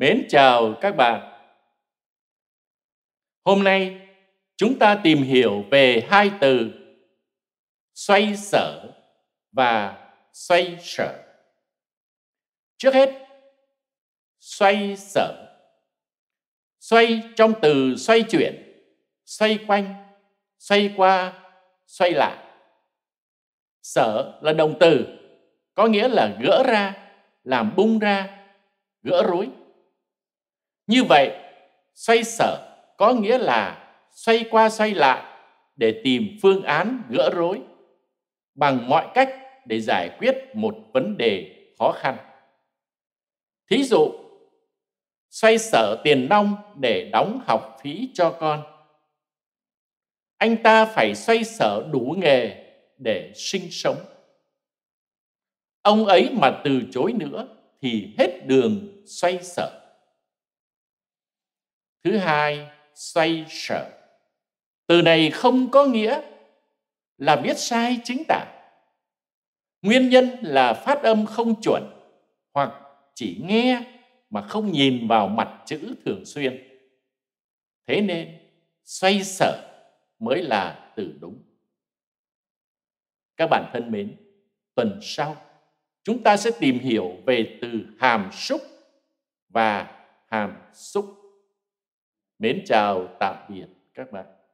Mến chào các bạn. Hôm nay chúng ta tìm hiểu về hai từ xoay sở và xoay sở. Trước hết, xoay sở. Xoay trong từ xoay chuyển, xoay quanh, xoay qua, xoay lại. Sở là động từ, có nghĩa là gỡ ra, làm bung ra, gỡ rối. Như vậy, xoay sở có nghĩa là xoay qua xoay lại để tìm phương án gỡ rối bằng mọi cách để giải quyết một vấn đề khó khăn. Thí dụ, xoay sở tiền nong để đóng học phí cho con. Anh ta phải xoay sở đủ nghề để sinh sống. Ông ấy mà từ chối nữa thì hết đường xoay sở. Thứ hai, xoay sở. Từ này không có nghĩa là viết sai chính tả. Nguyên nhân là phát âm không chuẩn hoặc chỉ nghe mà không nhìn vào mặt chữ thường xuyên. Thế nên xoay sở mới là từ đúng. Các bạn thân mến, tuần sau chúng ta sẽ tìm hiểu về từ hàm xúc và hàm xúc Mến chào tạm biệt các bạn.